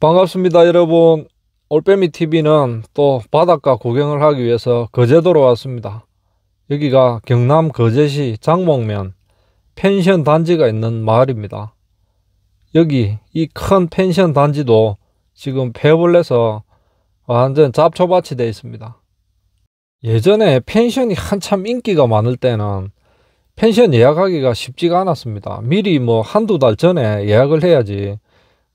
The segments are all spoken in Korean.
반갑습니다 여러분 올빼미TV는 또 바닷가 구경을 하기 위해서 거제도로 왔습니다 여기가 경남 거제시 장목면 펜션 단지가 있는 마을입니다 여기 이 큰 펜션 단지도 지금 폐업을 해서 완전 잡초밭이 되어 있습니다 예전에 펜션이 한참 인기가 많을 때는 펜션 예약하기가 쉽지가 않았습니다 미리 뭐 한두 달 전에 예약을 해야지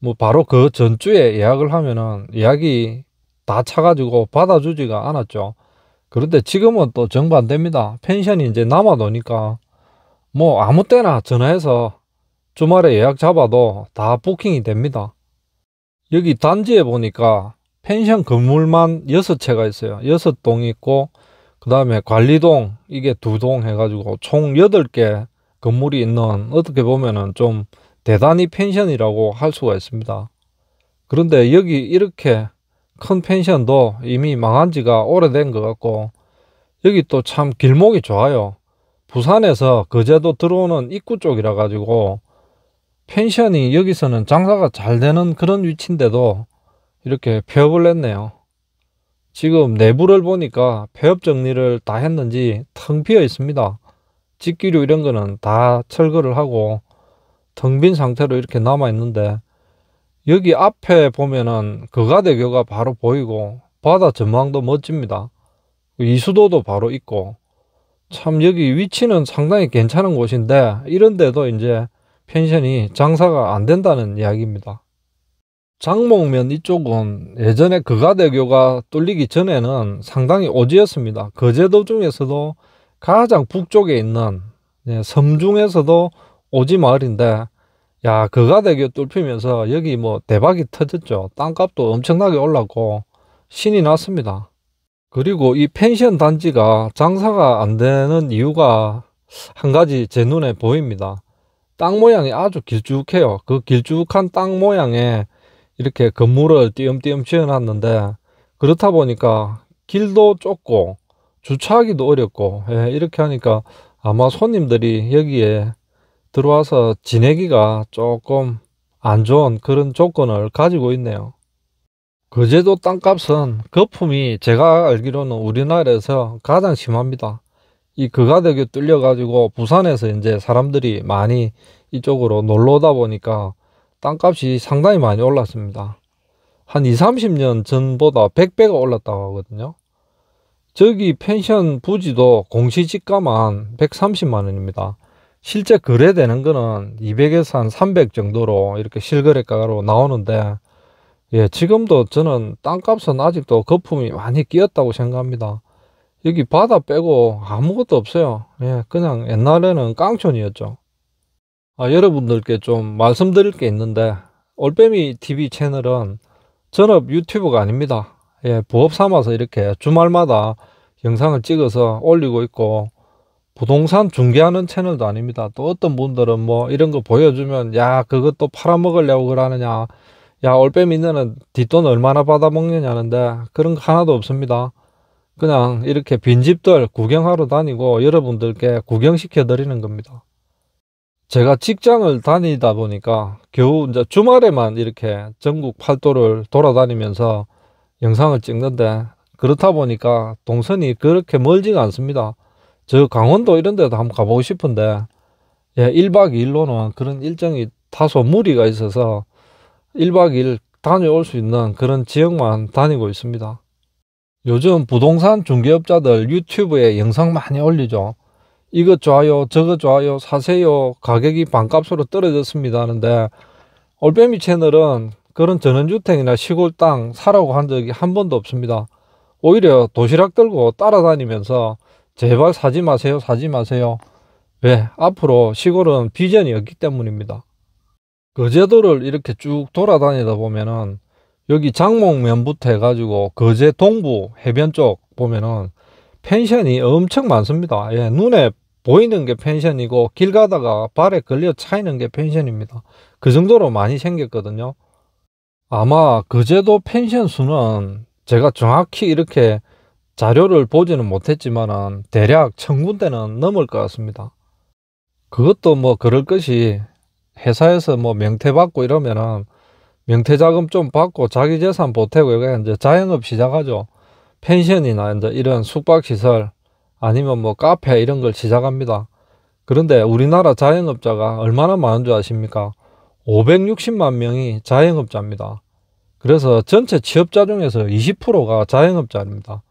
뭐 바로 그 전주에 예약을 하면은 예약이 다 차가지고 받아주지가 않았죠. 그런데 지금은 또 정반대입니다. 펜션이 이제 남아도니까 뭐 아무 때나 전화해서 주말에 예약 잡아도 다 부킹이 됩니다. 여기 단지에 보니까 펜션 건물만 6채가 있어요. 6동 있고 그 다음에 관리동 이게 두 동 해가지고 총 8개 건물이 있는 어떻게 보면은 좀 대단히 펜션이라고 할 수가 있습니다. 그런데 여기 이렇게 큰 펜션도 이미 망한 지가 오래된 것 같고 여기 또 참 길목이 좋아요. 부산에서 거제도 들어오는 입구 쪽이라 가지고 펜션이 여기서는 장사가 잘 되는 그런 위치인데도 이렇게 폐업을 했네요. 지금 내부를 보니까 폐업 정리를 다 했는지 텅 비어 있습니다. 집기류 이런 거는 다 철거를 하고 텅빈 상태로 이렇게 남아 있는데 여기 앞에 보면은 거가대교가 그 바로 보이고 바다 전망도 멋집니다. 이수도도 바로 있고 참 여기 위치는 상당히 괜찮은 곳인데 이런데도 이제 펜션이 장사가 안 된다는 이야기입니다. 장목면 이쪽은 예전에 거가대교가 그 뚫리기 전에는 상당히 오지였습니다. 거제도 중에서도 가장 북쪽에 있는 예, 섬 중에서도 오지 마을인데 야그가 되게 뚫히면서 여기 뭐 대박이 터졌죠. 땅값도 엄청나게 올랐고 신이 났습니다. 그리고 이 펜션 단지가 장사가 안 되는 이유가 한 가지 제 눈에 보입니다. 땅 모양이 아주 길쭉해요. 그 길쭉한 땅 모양에 이렇게 건물을 띄엄띄엄 지어놨는데 그렇다 보니까 길도 좁고 주차하기도 어렵고 예, 이렇게 하니까 아마 손님들이 여기에 들어와서 지내기가 조금 안 좋은 그런 조건을 가지고 있네요. 거제도 땅값은 거품이 제가 알기로는 우리나라에서 가장 심합니다. 이 그가덕이 뚫려가지고 부산에서 이제 사람들이 많이 이쪽으로 놀러 오다 보니까 땅값이 상당히 많이 올랐습니다. 한 20, 30년 전보다 100배가 올랐다고 하거든요. 저기 펜션 부지도 공시지가만 130만 원입니다. 실제 거래되는 거는 200에서 한 300 정도로 이렇게 실거래가로 나오는데 예, 지금도 저는 땅값은 아직도 거품이 많이 끼었다고 생각합니다. 여기 바다 빼고 아무것도 없어요. 예, 그냥 옛날에는 깡촌이었죠. 아, 여러분들께 좀 말씀드릴 게 있는데 올빼미 TV 채널은 전업 유튜브가 아닙니다. 예, 부업 삼아서 이렇게 주말마다 영상을 찍어서 올리고 있고 부동산 중개하는 채널도 아닙니다. 또 어떤 분들은 뭐 이런 거 보여주면 야 그것도 팔아먹으려고 그러느냐 야 올빼미 는 뒷돈 얼마나 받아먹느냐는데 그런 거 하나도 없습니다. 그냥 이렇게 빈집들 구경하러 다니고 여러분들께 구경시켜 드리는 겁니다. 제가 직장을 다니다 보니까 겨우 이제 주말에만 이렇게 전국 팔도를 돌아다니면서 영상을 찍는데 그렇다 보니까 동선이 그렇게 멀지가 않습니다. 저 강원도 이런 데도 한번 가보고 싶은데 예, 1박 2일로는 그런 일정이 다소 무리가 있어서 1박 2일 다녀올 수 있는 그런 지역만 다니고 있습니다. 요즘 부동산 중개업자들 유튜브에 영상 많이 올리죠. 이것 좋아요, 저거 좋아요, 사세요, 가격이 반값으로 떨어졌습니다 하는데 올빼미 채널은 그런 전원주택이나 시골 땅 사라고 한 적이 한 번도 없습니다. 오히려 도시락 들고 따라다니면서 제발 사지 마세요, 사지 마세요. 왜? 예, 앞으로 시골은 비전이 없기 때문입니다. 그제도를 이렇게 쭉 돌아다니다 보면은 여기 장목면부터 해가지고 거제 동부 해변 쪽 보면은 펜션이 엄청 많습니다. 예, 눈에 보이는 게 펜션이고 길 가다가 발에 걸려 차이는 게 펜션입니다. 그 정도로 많이 생겼거든요. 아마 거제도 펜션 수는 제가 정확히 이렇게 자료를 보지는 못했지만 대략 천군데는 넘을 것 같습니다. 그것도 뭐 그럴 것이 회사에서 뭐 명퇴 받고 이러면은 명퇴 자금 좀 받고 자기 재산 보태고 이게 이제 자영업 시작하죠. 펜션이나 이제 이런 숙박시설 아니면 뭐 카페 이런 걸 시작합니다. 그런데 우리나라 자영업자가 얼마나 많은 줄 아십니까? 560만 명이 자영업자입니다. 그래서 전체 취업자 중에서 20%가 자영업자입니다.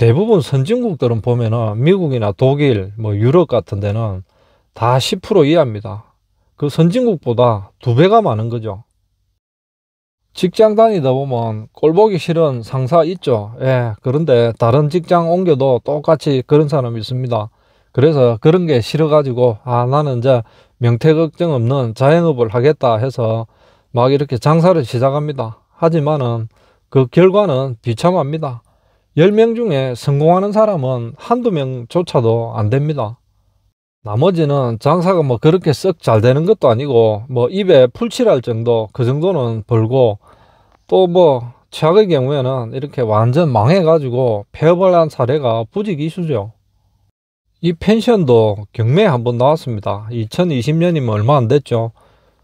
대부분 선진국들은 보면은 미국이나 독일, 뭐 유럽 같은 데는 다 10% 이하입니다. 그 선진국보다 두 배가 많은 거죠. 직장 다니다 보면 꼴보기 싫은 상사 있죠. 예, 그런데 다른 직장 옮겨도 똑같이 그런 사람 있습니다. 그래서 그런 게 싫어가지고, 아, 나는 이제 명태 걱정 없는 자영업을 하겠다 해서 막 이렇게 장사를 시작합니다. 하지만은 그 결과는 비참합니다. 10명 중에 성공하는 사람은 한두 명조차도 안 됩니다. 나머지는 장사가 뭐 그렇게 썩 잘 되는 것도 아니고 뭐 입에 풀칠할 정도 그 정도는 벌고 또 뭐 최악의 경우에는 이렇게 완전 망해가지고 폐업을 한 사례가 부지기수죠. 이 펜션도 경매에 한번 나왔습니다. 2020년이면 얼마 안 됐죠.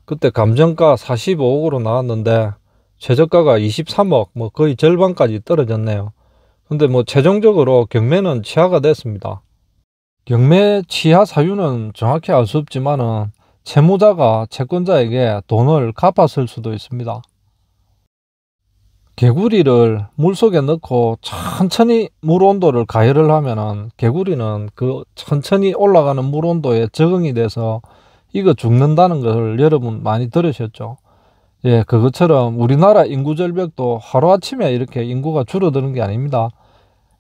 그때 감정가 45억으로 나왔는데 최저가가 23억 뭐 거의 절반까지 떨어졌네요. 근데 뭐 최종적으로 경매는 취하가 됐습니다. 경매 취하 사유는 정확히 알 수 없지만은 채무자가 채권자에게 돈을 갚았을 수도 있습니다. 개구리를 물속에 넣고 천천히 물 온도를 가열을 하면은 개구리는 그 천천히 올라가는 물 온도에 적응이 돼서 이거 죽는다는 것을 여러분 많이 들으셨죠? 예, 그것처럼 우리나라 인구 절벽도 하루아침에 이렇게 인구가 줄어드는 게 아닙니다.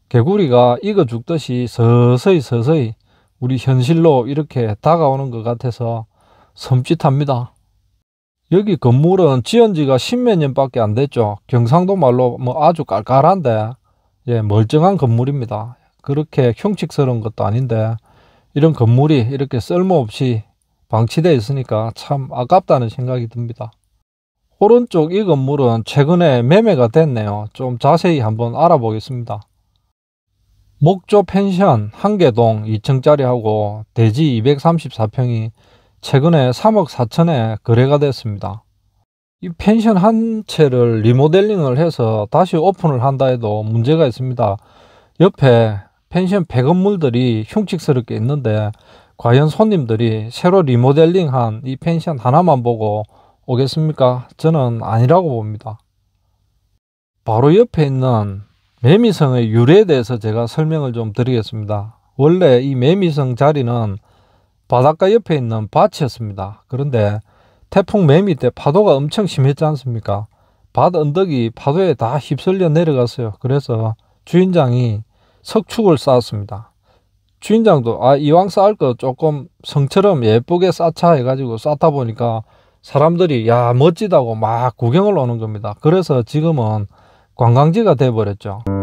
개구리가 익어 죽듯이 서서히 서서히 우리 현실로 이렇게 다가오는 것 같아서 섬찟합니다. 여기 건물은 지은 지가 십 몇 년밖에 안 됐죠. 경상도 말로 뭐 아주 깔깔한데, 예, 멀쩡한 건물입니다. 그렇게 흉측스러운 것도 아닌데, 이런 건물이 이렇게 쓸모없이 방치되어 있으니까 참 아깝다는 생각이 듭니다. 오른쪽 이 건물은 최근에 매매가 됐네요. 좀 자세히 한번 알아보겠습니다. 목조 펜션 한개동 2층짜리하고 대지 234평이 최근에 3억 4천에 거래가 됐습니다. 이 펜션 한 채를 리모델링을 해서 다시 오픈을 한다 해도 문제가 있습니다. 옆에 펜션 배건물들이 흉측스럽게 있는데 과연 손님들이 새로 리모델링한 이 펜션 하나만 보고 오겠습니까? 저는 아니라고 봅니다. 바로 옆에 있는 매미성의 유래에 대해서 제가 설명을 좀 드리겠습니다. 원래 이 매미성 자리는 바닷가 옆에 있는 밭이었습니다. 그런데 태풍 매미 때 파도가 엄청 심했지 않습니까? 밭 언덕이 파도에 다 휩쓸려 내려갔어요. 그래서 주인장이 석축을 쌓았습니다. 주인장도 아 이왕 쌓을 거 조금 성처럼 예쁘게 쌓자 해가지고 쌓다 보니까 사람들이 야 멋지다고 막 구경을 오는 겁니다. 그래서 지금은 관광지가 돼버렸죠.